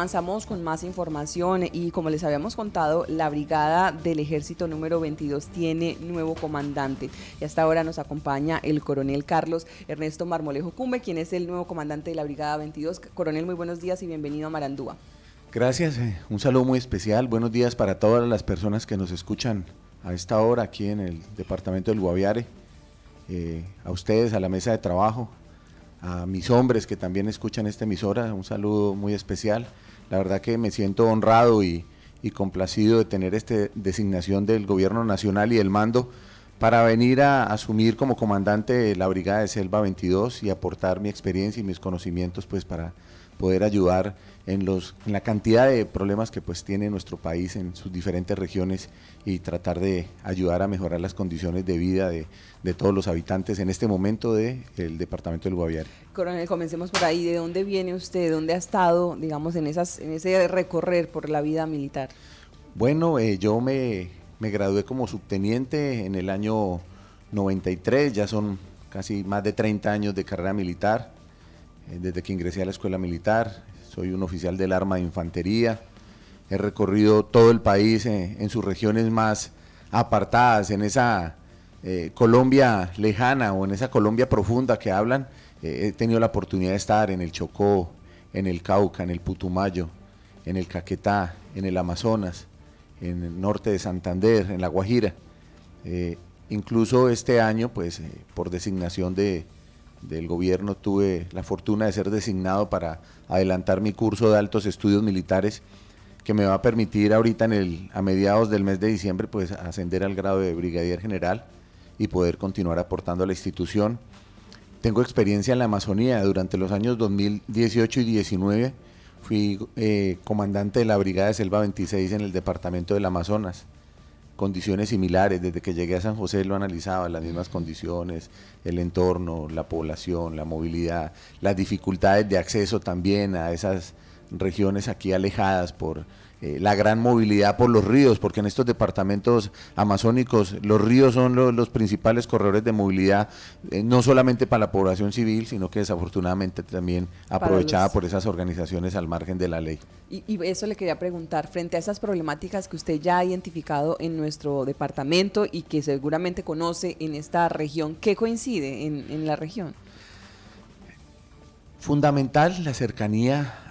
Avanzamos con más información y como les habíamos contado, la brigada del ejército número 22 tiene nuevo comandante y hasta ahora nos acompaña el coronel Carlos Ernesto Marmolejo Cumbe, quien es el nuevo comandante de la brigada 22. Coronel, muy buenos días y bienvenido a Marandúa. Gracias, eh, un saludo muy especial, buenos días para todas las personas que nos escuchan a esta hora aquí en el departamento del Guaviare, eh, a ustedes, a la mesa de trabajo, a mis hombres que también escuchan esta emisora, un saludo muy especial la verdad que me siento honrado y, complacido de tener esta designación del gobierno nacional y del mando para venir a asumir como comandante la Brigada de Selva 22 y aportar mi experiencia y mis conocimientos pues para poder ayudar en, los, en la cantidad de problemas que pues tiene nuestro país en sus diferentes regiones y tratar de ayudar a mejorar las condiciones de vida de, todos los habitantes en este momento del departamento del Guaviare. Coronel, comencemos por ahí. ¿De dónde viene usted? ¿Dónde ha estado, digamos, en, esas, en ese recorrer por la vida militar? Bueno, eh, yo me, me gradué como subteniente en el año 93, ya son casi más de 30 años de carrera militar. Eh, desde que ingresé a la escuela militar, soy un oficial del arma de infantería, he recorrido todo el país eh, en sus regiones más apartadas, en esa eh, Colombia lejana o en esa Colombia profunda que hablan, he tenido la oportunidad de estar en el Chocó, en el Cauca, en el Putumayo, en el Caquetá, en el Amazonas, en el norte de Santander, en La Guajira. incluso este año, pues por designación de, del gobierno tuve la fortuna de ser designado para adelantar mi curso de altos estudios militares que me va a permitir ahorita en el, a mediados del mes de diciembre pues ascender al grado de brigadier general y poder continuar aportando a la institución. Tengo experiencia en la Amazonía. Durante los años 2018 y 2019 fui eh, comandante de la Brigada de Selva 26 en el departamento del Amazonas condiciones similares. Desde que llegué a San José lo analizaba, las mismas condiciones, el entorno, la población, la movilidad, las dificultades de acceso también a esas regiones aquí alejadas por eh, la gran movilidad por los ríos, porque en estos departamentos amazónicos los ríos son los principales corredores de movilidad, eh, no solamente para la población civil, sino que desafortunadamente también aprovechada por esas organizaciones al margen de la ley. Y, eso le quería preguntar, frente a esas problemáticas que usted ya ha identificado en nuestro departamento y que seguramente conoce en esta región, ¿qué coincide en, en la región? Fundamental la cercanía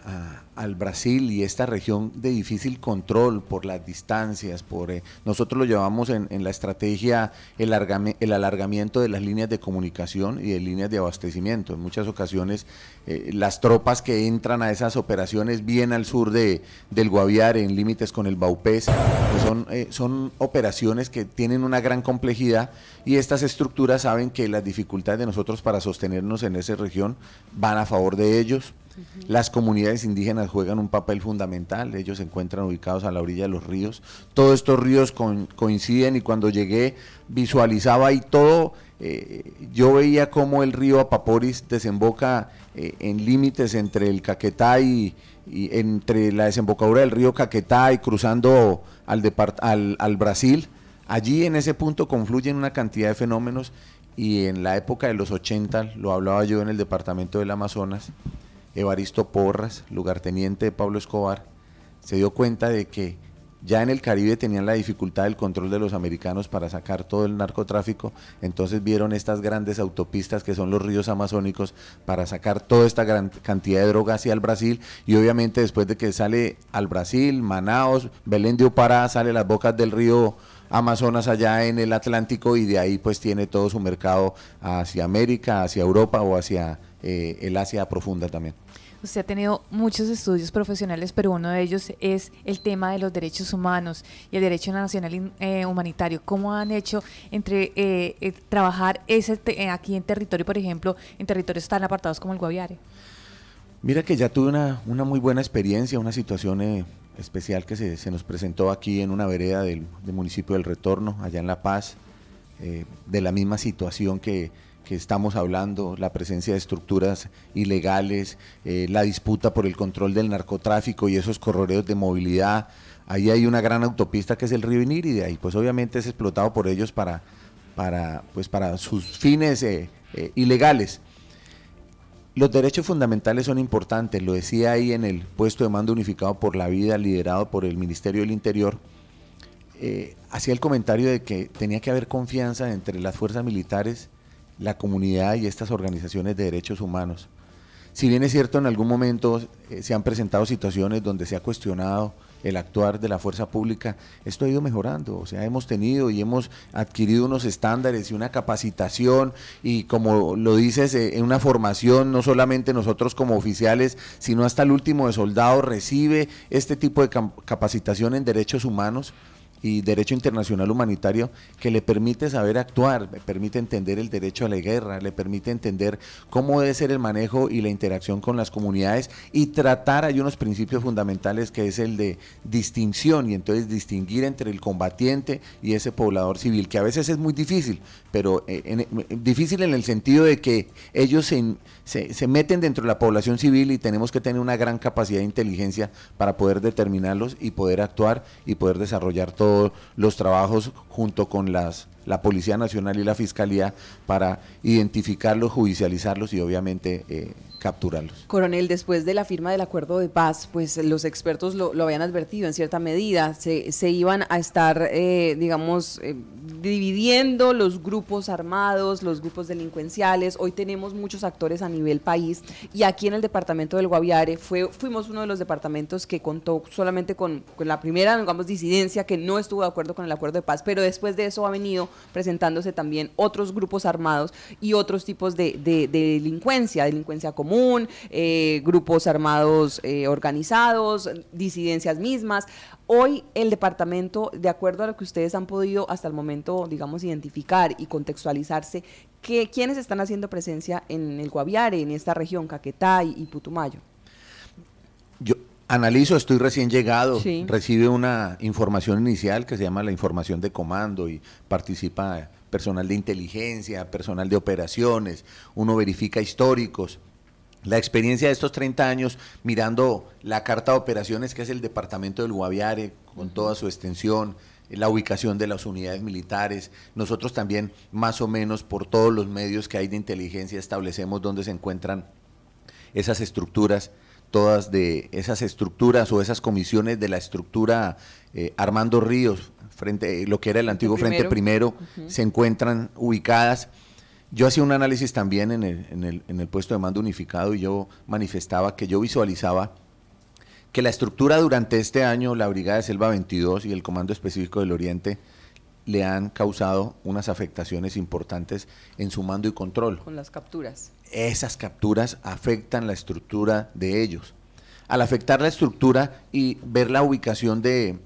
al Brasil y esta región de difícil control por las distancias, por eh, nosotros lo llevamos en, la estrategia el, alargamiento de las líneas de comunicación y de líneas de abastecimiento. En muchas ocasiones eh, las tropas que entran a esas operaciones bien al sur de, del Guaviare, en límites con el Baupés, pues son, eh, son operaciones que tienen una gran complejidad y estas estructuras saben que las dificultades de nosotros para sostenernos en esa región van a favor de ellos las comunidades indígenas juegan un papel fundamental, ellos se encuentran ubicados a la orilla de los ríos. Todos estos ríos coinciden y cuando llegué visualizaba y todo, eh, yo veía cómo el río Apaporis desemboca eh, en límites entre el Caquetá y, entre la desembocadura del río Caquetá y cruzando al, al Brasil. Allí en ese punto confluyen una cantidad de fenómenos y en la época de los 80, lo hablaba yo en el departamento del Amazonas, Evaristo Porras, lugarteniente de Pablo Escobar, se dio cuenta de que ya en el Caribe tenían la dificultad del control de los americanos para sacar todo el narcotráfico, entonces vieron estas grandes autopistas que son los ríos amazónicos para sacar toda esta gran cantidad de droga hacia el Brasil y obviamente después de que sale al Brasil, Manaos, Belén de Opará, sale las bocas del río Amazonas allá en el Atlántico y de ahí pues tiene todo su mercado hacia América, hacia Europa o hacia eh, el Asia profunda también. Usted ha tenido muchos estudios profesionales, pero uno de ellos es el tema de los derechos humanos y el derecho nacional eh, humanitario. ¿Cómo han hecho entre eh, trabajar ese aquí en territorio, por ejemplo, en territorios tan apartados como el Guaviare? Mira que ya tuve una, muy buena experiencia, una situación especial que se, nos presentó aquí en una vereda del, del municipio del Retorno, allá en La Paz, de la misma situación que, que estamos hablando, la presencia de estructuras ilegales, eh, la disputa por el control del narcotráfico y esos corredores de movilidad. Ahí hay una gran autopista que es el río Inírida y pues obviamente es explotado por ellos para, para, pues, para sus fines eh, eh, ilegales. Los derechos fundamentales son importantes, lo decía ahí en el puesto de mando unificado por la vida liderado por el Ministerio del Interior. hacía el comentario de que tenía que haber confianza entre las fuerzas militares la comunidad y estas organizaciones de derechos humanos. Si bien es cierto, en algún momento eh, se han presentado situaciones donde se ha cuestionado el actuar de la fuerza pública, esto ha ido mejorando. O sea, hemos tenido y hemos adquirido unos estándares y una capacitación y como lo dices, eh, en una formación, no solamente nosotros como oficiales, sino hasta el último de soldado recibe este tipo de capacitación en derechos humanos y derecho internacional humanitario que le permite saber actuar, le permite entender el derecho a la guerra, le permite entender cómo debe ser el manejo y la interacción con las comunidades y tratar, hay unos principios fundamentales que es el de distinción y entonces distinguir entre el combatiente y ese poblador civil, que a veces es muy difícil, pero eh, eh, difícil en el sentido de que ellos se, se meten dentro de la población civil y tenemos que tener una gran capacidad de inteligencia para poder determinarlos y poder actuar y poder desarrollar todo los trabajos junto con las, la Policía Nacional y la Fiscalía para identificarlos, judicializarlos y obviamente eh, capturarlos. Coronel, después de la firma del acuerdo de paz, pues los expertos lo, habían advertido en cierta medida, se, iban a estar, eh, digamos, eh, dividiendo los grupos armados, los grupos delincuenciales. Hoy tenemos muchos actores a nivel país y aquí en el departamento del Guaviare fue, fuimos uno de los departamentos que contó solamente con, la primera, digamos, disidencia que no estuvo de acuerdo con el acuerdo de paz, pero después de eso ha venido presentándose también otros grupos armados y otros tipos de, delincuencia, delincuencia común eh, grupos armados eh, organizados, disidencias mismas. Hoy el departamento, de acuerdo a lo que ustedes han podido hasta el momento, digamos, identificar y contextualizarse, ¿quiénes están haciendo presencia en el Guaviare, en esta región, Caquetá y, Putumayo? Yo, analizo, estoy recién llegado, recibe una información inicial que se llama la información de comando y participa personal de inteligencia, personal de operaciones, uno verifica históricos, la experiencia de estos 30 años mirando la carta de operaciones que es el departamento del Guaviare con toda su extensión, la ubicación de las unidades militares. Nosotros también más o menos por todos los medios que hay de inteligencia establecemos dónde se encuentran esas estructuras todas de esas estructuras o esas comisiones de la estructura eh, Armando Ríos, frente lo que era el antiguo Frente Primero, se encuentran ubicadas yo hacía un análisis también en el, en, el, en el, puesto de mando unificado y yo manifestaba que yo visualizaba que la estructura durante este año, la Brigada de Selva 22 y el Comando Específico del Oriente, le han causado unas afectaciones importantes en su mando y control. Con las capturas. Esas capturas afectan la estructura de ellos al afectar la estructura y ver la ubicación de,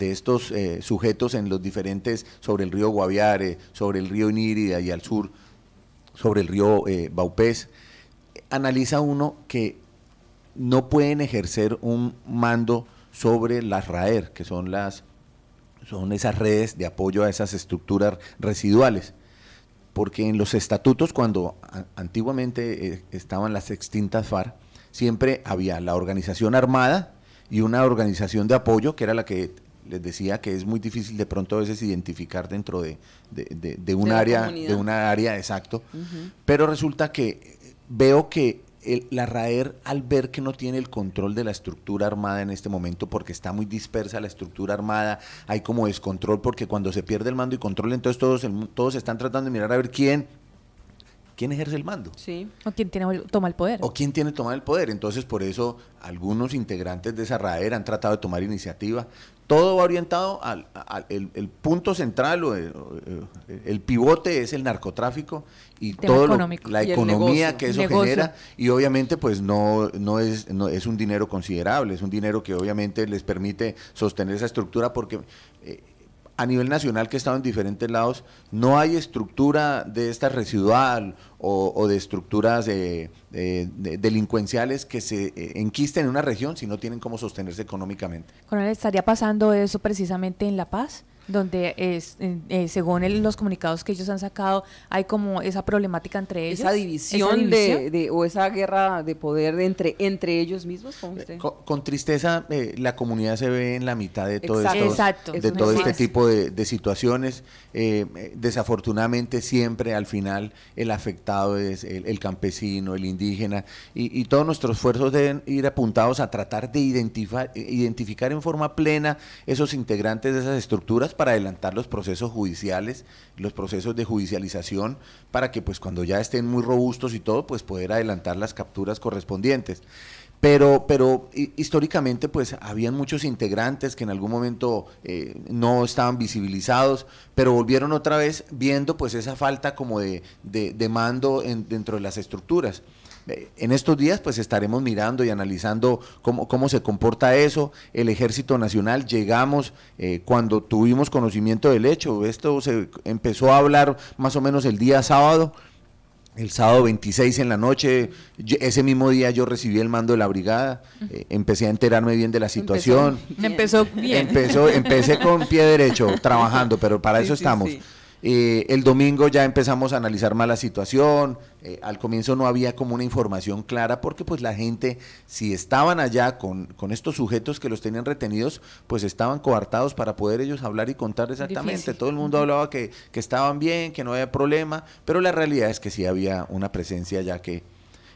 estos eh, sujetos en los diferentes, sobre el río Guaviare, sobre el río Inírida y al sur, sobre el río Baupés, eh, analiza uno que no pueden ejercer un mando sobre las RAER, que son, las, son esas redes de apoyo a esas estructuras residuales porque en los estatutos, cuando antiguamente eh, estaban las extintas FAR siempre había la organización armada y una organización de apoyo, que era la que les decía que es muy difícil de pronto a veces identificar dentro de, un área, de una área exacto. Pero resulta que eh, veo que la RAER, al ver que no tiene el control de la estructura armada en este momento, porque está muy dispersa la estructura armada, hay como descontrol, porque cuando se pierde el mando y control, entonces todos, todos están tratando de mirar a ver quién quién ejerce el mando. Sí. O quién tiene, toma el poder. O quién tiene tomar el poder. Entonces, por eso algunos integrantes de esa RAER han tratado de tomar iniciativa. Todo va orientado al, el, punto central o eh, eh, el, pivote es el narcotráfico y todo lo, la economía que eso genera y obviamente pues no no es no, es un dinero considerable es un dinero que obviamente les permite sostener esa estructura porque eh, a nivel nacional que he estado en diferentes lados, no hay estructura de esta residual o, de estructuras delincuenciales que se eh, enquisten en una región si no tienen cómo sostenerse económicamente. Coronel, ¿estaría pasando eso precisamente en La Paz? donde es, eh, según los comunicados que ellos han sacado, hay como esa problemática entre ellos. Esa división, De, o esa guerra de poder entre, entre ellos mismos. Eh, con, tristeza, eh, la comunidad se ve en la mitad de todo, Exacto. De todo este tipo de, situaciones. desafortunadamente, siempre al final el afectado es el, campesino, el indígena, y, y, todos nuestros esfuerzos deben ir apuntados a tratar de identificar, identificar en forma plena esos integrantes de esas estructuras para adelantar los procesos judiciales, los procesos de judicialización, para que pues cuando ya estén muy robustos y todo, pues poder adelantar las capturas correspondientes. Pero, pero históricamente pues habían muchos integrantes que en algún momento eh, no estaban visibilizados, pero volvieron otra vez viendo pues esa falta como de, de, mando dentro de las estructuras. Eh, en estos días pues estaremos mirando y analizando cómo, se comporta eso. El Ejército Nacional, llegamos eh, cuando tuvimos conocimiento del hecho, esto se empezó a hablar más o menos el día sábado. El sábado 26 en la noche, ese mismo día yo recibí el mando de la brigada, eh, empecé a enterarme bien de la situación. Empezó empecé con pie derecho, trabajando, pero para eso estamos. Eh, el domingo ya empezamos a analizar más la situación. Eh, al comienzo no había como una información clara porque pues la gente, si estaban allá con, con estos sujetos que los tenían retenidos, pues estaban coartados para poder ellos hablar y contar exactamente. Todo el mundo hablaba que, que estaban bien, que no había problema, pero la realidad es que sí había una presencia ya que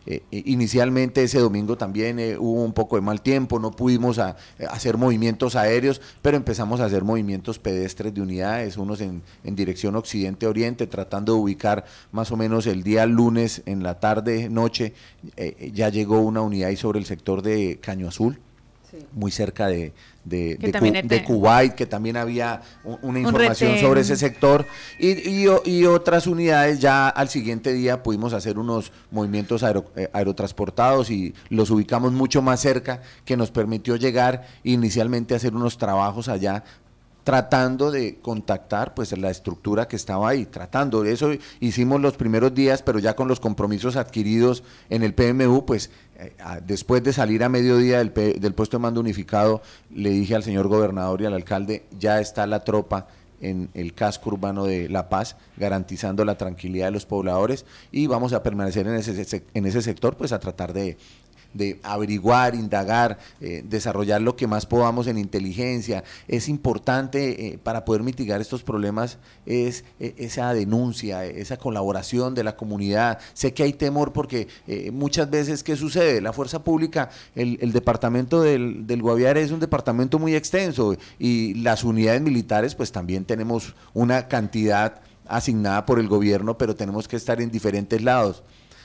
eh, eh, inicialmente ese domingo también eh, hubo un poco de mal tiempo, no pudimos hacer movimientos aéreos, pero empezamos a hacer movimientos pedestres de unidades, unos en, dirección occidente-oriente, tratando de ubicar más o menos el día lunes en la tarde, noche, ya llegó una unidad ahí sobre el sector de Caño Azul, muy cerca de, de, de, Kuwait, que también había una información sobre ese sector, y, y, otras unidades. Ya al siguiente día pudimos hacer unos movimientos eh, aerotransportados y los ubicamos mucho más cerca, que nos permitió llegar e inicialmente a hacer unos trabajos allá tratando de contactar pues la estructura que estaba ahí, tratando. de Eso hicimos los primeros días, pero ya con los compromisos adquiridos en el PMU, pues eh, después de salir a mediodía del, del puesto de mando unificado, le dije al señor gobernador y al alcalde, ya está la tropa en el casco urbano de La Paz, garantizando la tranquilidad de los pobladores y vamos a permanecer en ese, en ese sector, pues a tratar de de averiguar, indagar, eh, desarrollar lo que más podamos en inteligencia. Es importante eh, para poder mitigar estos problemas es eh, esa denuncia, esa colaboración de la comunidad. Sé que hay temor porque muchas veces, ¿qué sucede? La fuerza pública, el, departamento del, del, Guaviare es un departamento muy extenso y las unidades militares pues también tenemos una cantidad asignada por el gobierno, pero tenemos que estar en diferentes lados.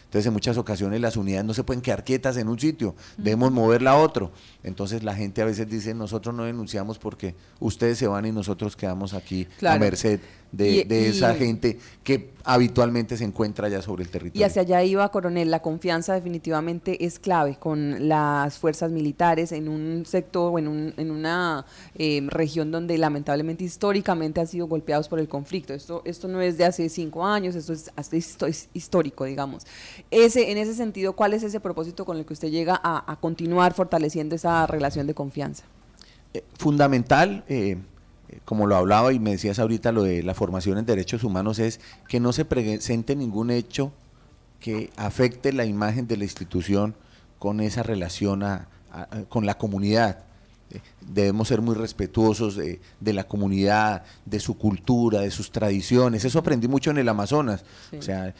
Entonces, en muchas ocasiones las unidades no se pueden quedar quietas en un sitio, debemos moverla a otro. Entonces, la gente a veces dice, nosotros no denunciamos porque ustedes se van y nosotros quedamos aquí a merced de, esa gente que habitualmente se encuentra ya sobre el territorio. Y hacia allá iba, coronel, la confianza definitivamente es clave con las fuerzas militares en un sector o en, en una eh, región donde lamentablemente históricamente han sido golpeados por el conflicto. Esto, esto no es de hace cinco años, esto es, esto es histórico, digamos ese, en ese sentido, ¿cuál es ese propósito con el que usted llega a, continuar fortaleciendo esa relación de confianza? Eh, fundamental, eh, eh, como lo hablaba y me decías ahorita, lo de la formación en derechos humanos es que no se presente ningún hecho que afecte la imagen de la institución con esa relación a, con la comunidad. debemos ser muy respetuosos de, la comunidad, de su cultura, de sus tradiciones. Eso aprendí mucho en el Amazonas. O sea,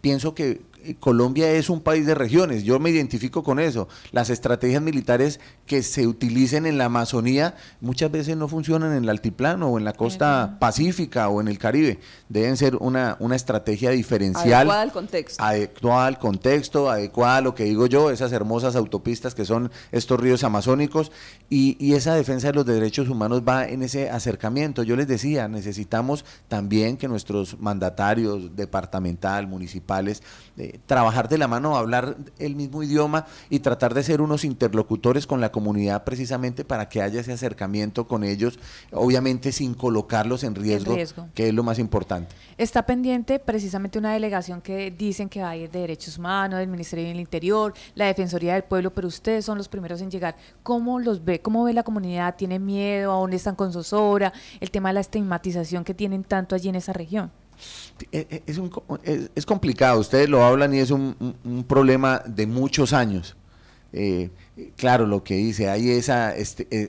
pienso que Colombia es un país de regiones, yo me identifico con eso. Las estrategias militares que se utilicen en la Amazonía muchas veces no funcionan en el altiplano o en la costa pacífica o en el Caribe. Deben ser una, una estrategia diferencial. Adecuada al contexto. Adecuada al contexto, adecuada a lo que digo yo, esas hermosas autopistas que son estos ríos amazónicos y, esa defensa de los derechos humanos va en ese acercamiento. Yo les decía, necesitamos también que nuestros mandatarios departamentales, municipales, eh, trabajar de la mano, hablar el mismo idioma y tratar de ser unos interlocutores con la comunidad precisamente para que haya ese acercamiento con ellos, obviamente sin colocarlos en riesgo, que es lo más importante. Está pendiente precisamente una delegación que dicen que va de Derechos Humanos, del Ministerio del Interior, la Defensoría del Pueblo, pero ustedes son los primeros en llegar. ¿Cómo los ve? ¿Cómo ve la comunidad? ¿Tiene miedo? ¿A dónde están con obras? El tema de la estigmatización que tienen tanto allí en esa región. Eh, eh, es, complicado, ustedes lo hablan y es un, problema de muchos años. Eh, claro, lo que dice, hay esa, este,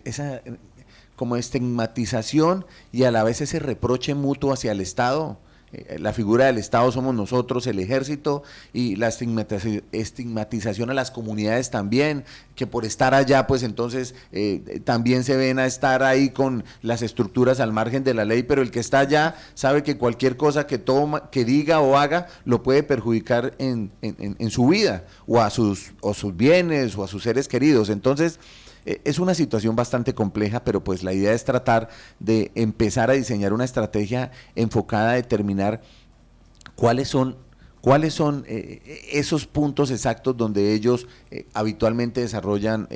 como estigmatización y a la vez ese reproche mutuo hacia el Estado eh, la figura del Estado somos nosotros, el ejército, y la estigmatización a las comunidades también, que por estar allá, pues entonces eh, también se ven a estar ahí con las estructuras al margen de la ley, pero el que está allá sabe que cualquier cosa que, toma, que diga o haga lo puede perjudicar en, en, en su vida, o a sus, o sus bienes, o a sus seres queridos. Entonces, eh, es una situación bastante compleja, pero pues la idea es tratar de empezar a diseñar una estrategia enfocada a determinar cuáles son ¿Cuáles son eh, eh, esos puntos exactos donde ellos habitualmente desarrollan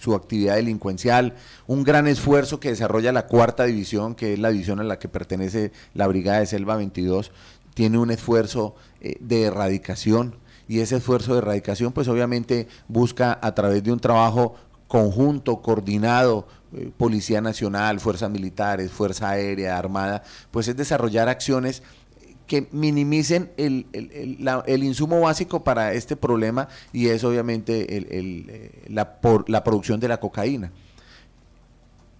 su actividad delincuencial? Un gran esfuerzo que desarrolla la cuarta división, que es la división a la que pertenece la Brigada de Selva 22, tiene un esfuerzo de erradicación y ese esfuerzo de erradicación pues obviamente busca a través de un trabajo conjunto, coordinado, eh, Policía Nacional, Fuerzas Militares, Fuerza Aérea, Armada, pues es desarrollar acciones que minimicen el, el, el, insumo básico para este problema y es obviamente eh, la producción de la cocaína.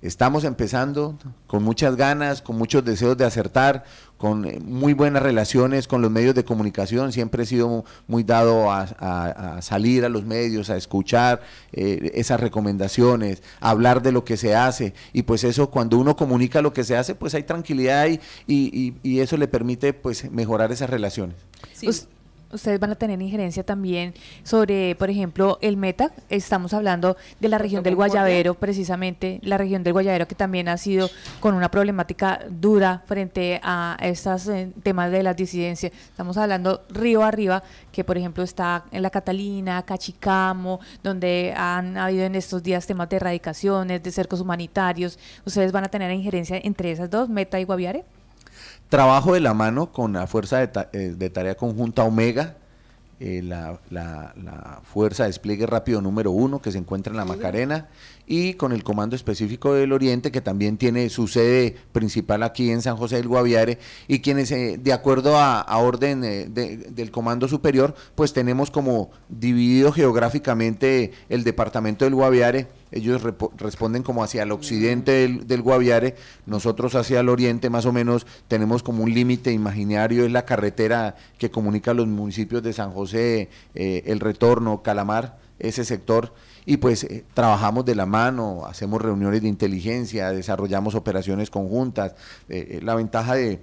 Estamos empezando con muchas ganas, con muchos deseos de acertar, con eh, muy buenas relaciones con los medios de comunicación. Siempre he sido muy dado a, salir a los medios, a escuchar eh, esas recomendaciones, hablar de lo que se hace. Y pues eso, cuando uno comunica lo que se hace, pues hay tranquilidad y, eso le permite pues mejorar esas relaciones ustedes van a tener injerencia también sobre, por ejemplo, el meta. Estamos hablando de la región del Guayabero, precisamente, la región del Guayabero que también ha sido con una problemática dura frente a estos eh, temas de las disidencias. Estamos hablando río arriba, que por ejemplo está en la Catalina, Cachicamo, donde han habido en estos días temas de erradicaciones, de cercos humanitarios. ¿Ustedes van a tener injerencia entre esas dos, meta y Guaviare? Trabajo de la mano con la fuerza de, eh, tarea conjunta Omega, eh, la, fuerza de despliegue rápido número uno que se encuentra en la Macarena y con el comando específico del Oriente que también tiene su sede principal aquí en San José del Guaviare y quienes eh, de acuerdo a, orden del comando superior pues tenemos como dividido geográficamente el departamento del Guaviare ellos responden como hacia el occidente del, Guaviare, nosotros hacia el oriente más o menos tenemos como un límite imaginario, es la carretera que comunica los municipios de San José, eh, El Retorno, Calamar, ese sector y pues eh, trabajamos de la mano, hacemos reuniones de inteligencia, desarrollamos operaciones conjuntas. Eh, la ventaja de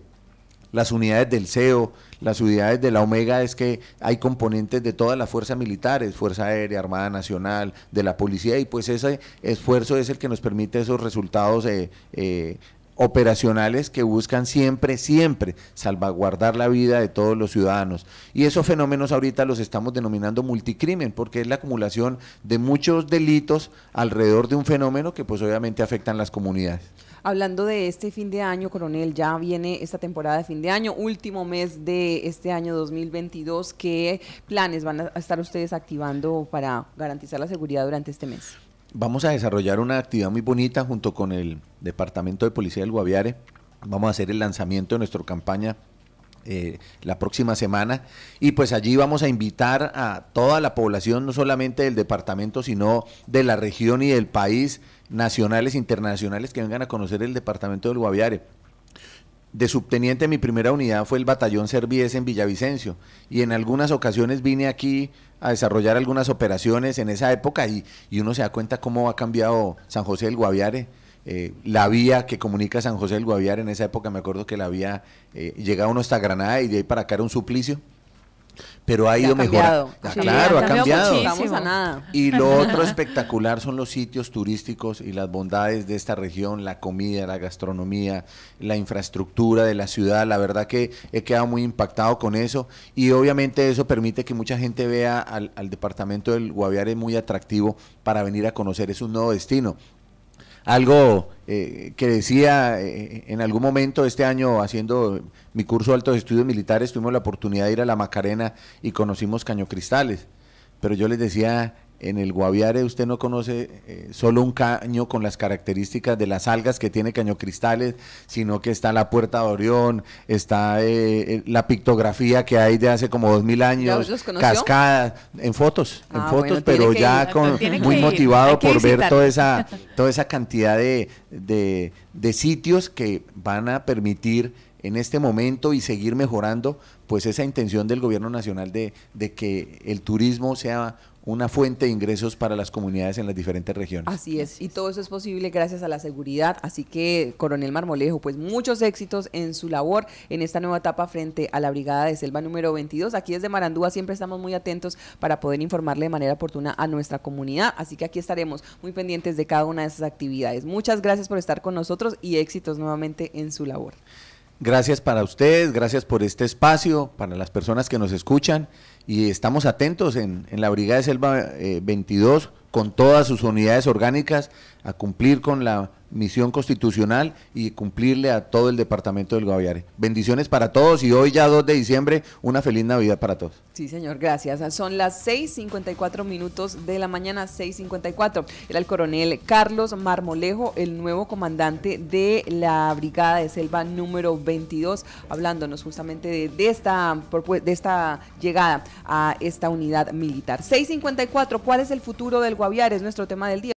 las unidades del CEO, las unidades de la Omega es que hay componentes de todas las fuerzas militares, Fuerza Aérea, Armada Nacional, de la Policía, y pues ese esfuerzo es el que nos permite esos resultados eh, eh, operacionales que buscan siempre, siempre salvaguardar la vida de todos los ciudadanos. Y esos fenómenos ahorita los estamos denominando multicrimen, porque es la acumulación de muchos delitos alrededor de un fenómeno que pues obviamente afectan las comunidades. Hablando de este fin de año, coronel, ya viene esta temporada de fin de año, último mes de este año 2022. ¿Qué planes van a estar ustedes activando para garantizar la seguridad durante este mes? Vamos a desarrollar una actividad muy bonita junto con el Departamento de Policía del Guaviare. Vamos a hacer el lanzamiento de nuestra campaña eh, la próxima semana. Y pues allí vamos a invitar a toda la población, no solamente del departamento, sino de la región y del país, nacionales, internacionales, que vengan a conocer el departamento del Guaviare. De subteniente mi primera unidad fue el batallón Servies en Villavicencio y en algunas ocasiones vine aquí a desarrollar algunas operaciones en esa época y, y uno se da cuenta cómo ha cambiado San José del Guaviare eh, la vía que comunica San José del Guaviar, en esa época me acuerdo que la vía eh, llegaba uno hasta Granada y de ahí para acá era un suplicio. Pero ha ido mejorando. claro, ha cambiado. Y lo otro espectacular son los sitios turísticos y las bondades de esta región, la comida, la gastronomía, la infraestructura de la ciudad. La verdad que he quedado muy impactado con eso. Y obviamente eso permite que mucha gente vea al, departamento del Guaviare muy atractivo para venir a conocer. Es un nuevo destino algo eh, que decía eh, en algún momento este año haciendo mi curso de altos estudios militares, tuvimos la oportunidad de ir a la Macarena y conocimos Caño Cristales, Pero yo les decía en el Guaviare usted no conoce eh, solo un caño con las características de las algas que tiene caño cristales, sino que está la puerta de Orión, está eh, eh, la pictografía que hay de hace como dos mil años, cascadas, en fotos, ah, fotos, pero ya muy motivado por ver toda esa, toda esa cantidad de, sitios que van a permitir en este momento y seguir mejorando pues esa intención del gobierno nacional de, de que el turismo sea una fuente de ingresos para las comunidades en las diferentes regiones. Así es, y todo eso es posible gracias a la seguridad. Así que, coronel Marmolejo, pues muchos éxitos en su labor en esta nueva etapa frente a la Brigada de Selva número 22. Aquí desde Marandúa siempre estamos muy atentos para poder informarle de manera oportuna a nuestra comunidad. Así que aquí estaremos muy pendientes de cada una de esas actividades. Muchas gracias por estar con nosotros y éxitos nuevamente en su labor. Gracias para ustedes, gracias por este espacio, para las personas que nos escuchan y estamos atentos en, la Brigada de Selva 22 eh, con todas sus unidades orgánicas a cumplir con la misión constitucional y cumplirle a todo el departamento del Guaviare. Bendiciones para todos y hoy ya 2 de diciembre, una feliz Navidad para todos. Sí, señor, gracias. Son las 6.54 minutos de la mañana, 6.54. Era el coronel Carlos Marmolejo, el nuevo comandante de la Brigada de Selva número 22, hablándonos justamente de, de esta, de esta llegada a esta unidad militar. 6.54, ¿cuál es el futuro del Guaviare? Es nuestro tema del día.